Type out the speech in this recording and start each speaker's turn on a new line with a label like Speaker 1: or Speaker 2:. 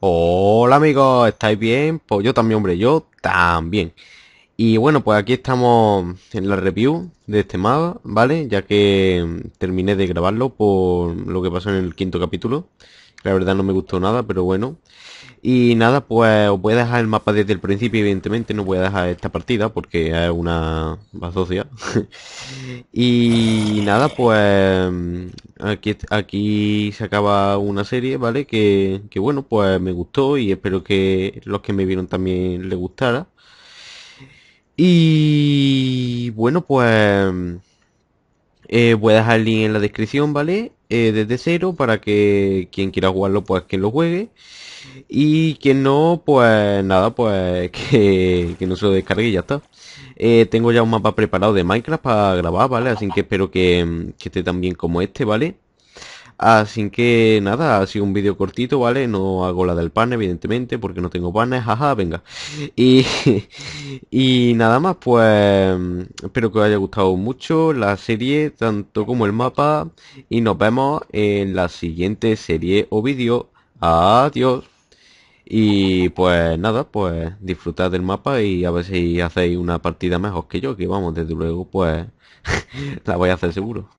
Speaker 1: Hola amigos, ¿estáis bien? Pues yo también, hombre, yo también. Y bueno, pues aquí estamos en la review de este mapa, ¿vale? Ya que mm, terminé de grabarlo por lo que pasó en el quinto capítulo. La verdad no me gustó nada, pero bueno. Y nada, pues os voy a dejar el mapa desde el principio, evidentemente. No voy a dejar esta partida porque es una basocia. y nada, pues mm, aquí, aquí se acaba una serie, ¿vale? Que, que bueno, pues me gustó y espero que los que me vieron también le gustara. Y bueno, pues eh, voy a dejar el link en la descripción, ¿vale? Eh, desde cero para que quien quiera jugarlo, pues que lo juegue. Y quien no, pues nada, pues que, no se lo descargue y ya está. Eh, tengo ya un mapa preparado de Minecraft para grabar, ¿vale? Así que espero que, que esté tan bien como este, ¿vale? Así que nada, ha sido un vídeo cortito, ¿vale? No hago la del pan, evidentemente, porque no tengo panes, jaja, venga. Y, y nada más, pues espero que os haya gustado mucho la serie, tanto como el mapa, y nos vemos en la siguiente serie o vídeo. Adiós. Y pues nada, pues disfrutad del mapa y a ver si hacéis una partida mejor que yo, que vamos, desde luego, pues la voy a hacer seguro.